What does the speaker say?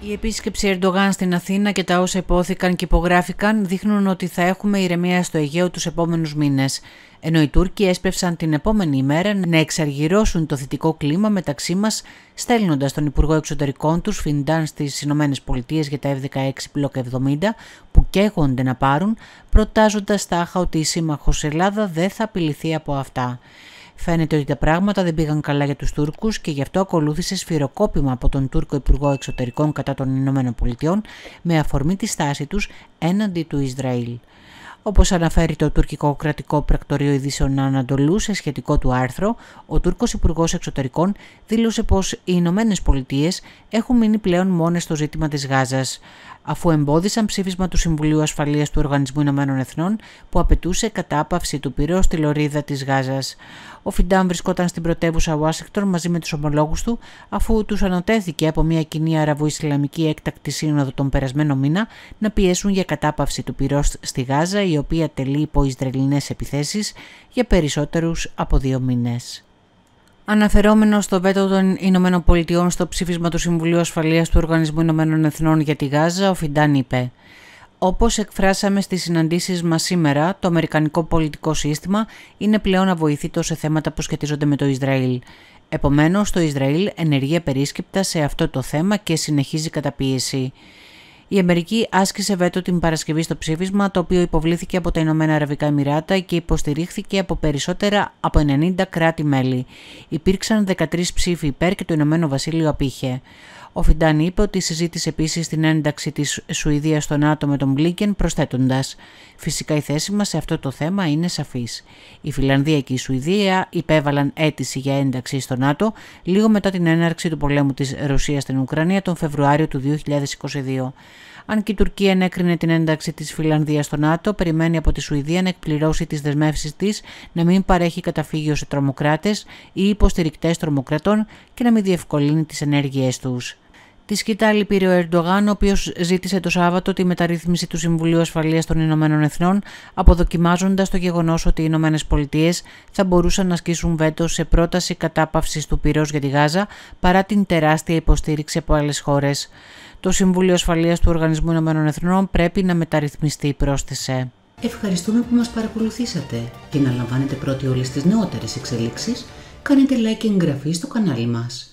Η επίσκεψη Ερντογάν στην Αθήνα και τα όσα υπόθηκαν και υπογράφηκαν δείχνουν ότι θα έχουμε ηρεμία στο Αιγαίο τους επόμενους μήνες, ενώ οι Τούρκοι έσπευσαν την επόμενη ημέρα να εξαργυρώσουν το θετικό κλίμα μεταξύ μας, στέλνοντας τον Υπουργό Εξωτερικών τους Φιντάν στις ΗΠΑ για τα F-16 πλοκ 70 που καίγονται να πάρουν, προτάζοντας τάχα ότι η σύμμαχος Ελλάδα δεν θα απειληθεί από αυτά. Φαίνεται ότι τα πράγματα δεν πήγαν καλά για τους Τούρκους και γι' αυτό ακολούθησε σφυροκόπημα από τον Τούρκο Υπουργό Εξωτερικών κατά των ΗΠΑ με αφορμή τη στάση τους έναντι του Ισραήλ. Όπως αναφέρει το τουρκικό κρατικό πρακτορείο ειδήσεων Ανατολού σε σχετικό του άρθρο, ο Τούρκος Υπουργός Εξωτερικών δήλωσε πως οι Ηνωμένε Πολιτείες έχουν μείνει πλέον μόνες στο ζήτημα της γάζας, αφού εμπόδισαν ψήφισμα του Συμβουλίου Ασφαλείας του Οργανισμού Ηνωμένων Εθνών που απαιτούσε κατάπαυση του πυρός στη λωρίδα της γάζας. Ο Φιντάμ βρισκόταν στην πρωτεύουσα Ουάσιγκτον μαζί με τους ομολόγους του, αφού τους ανατέθηκε από μια κοινή Αραβο-Ισλαμική έκτακτη σύνοδο τον περασμένο μήνα να πιέσουν για κατάπαυση του πυρός στη Γάζα η η οποία τελεί υπό Ισραηλινές επιθέσεις για περισσότερους από δύο μήνες. Αναφερόμενο στο βέτο των Ηνωμένων Πολιτειών στο ψήφισμα του Συμβουλίου Ασφαλείας του Οργανισμού Ηνωμένων Εθνών για τη Γάζα, ο Φιντάν είπε όπως εκφράσαμε στις συναντήσεις μας σήμερα, το αμερικανικό πολιτικό σύστημα είναι πλέον αβοηθήτο σε θέματα που σχετίζονται με το Ισραήλ. Επομένως, το Ισραήλ ενεργεί απερίσκεπτα σε αυτό το θέμα και συνεχίζει καταπίεση. Η Αμερική άσκησε βέτο την Παρασκευή στο ψήφισμα, το οποίο υποβλήθηκε από τα Ηνωμένα Αραβικά Εμμυράτα και υποστηρίχθηκε από περισσότερα από 90 κράτη-μέλη. Υπήρξαν 13 ψήφοι υπέρ και το Ηνωμένο Βασίλειο απήχε. Ο Φιντάν είπε ότι συζήτησε επίσης την ένταξη της Σουηδίας στο ΝΑΤΟ με τον Μπλίνκεν, προσθέτοντας: Φυσικά η θέση μας σε αυτό το θέμα είναι σαφής. Η Φιλανδία και η Σουηδία υπέβαλαν αίτηση για ένταξη στο ΝΑΤΟ λίγο μετά την έναρξη του πολέμου της Ρωσίας στην Ουκρανία τον Φεβρουάριο του 2022. Αν και η Τουρκία ενέκρινε την ένταξη της Φιλανδίας στο ΝΑΤΟ, περιμένει από τη Σουηδία να εκπληρώσει τις δεσμεύσεις της να μην παρέχει καταφύγιο σε τρομοκράτες ή υποστηρικτές τρομοκρατών και να μην διευκολύνει τις ενέργειές τους. Τη σκητάλη πήρε ο Ερντογάν, ο οποίος ζήτησε το Σάββατο τη μεταρρύθμιση του Συμβουλίου Ασφαλείας των Ηνωμένων Εθνών, αποδοκιμάζοντας το γεγονός ότι οι Ηνωμένες Πολιτείες θα μπορούσαν να ασκήσουν βέτο σε πρόταση κατάπαυσης του πυρός για τη Γάζα, παρά την τεράστια υποστήριξη από άλλες χώρες. Το Συμβούλιο Ασφαλείας του Οργανισμού Ηνωμένων Εθνών πρέπει να μεταρρυθμιστεί, πρόσθεσε. Ευχαριστούμε που μας παρακολουθήσατε και να λαμβάνετε πρώτοι όλες τις νεότερες εξελίξεις. κάνετε like και εγγραφή στο κανάλι μας.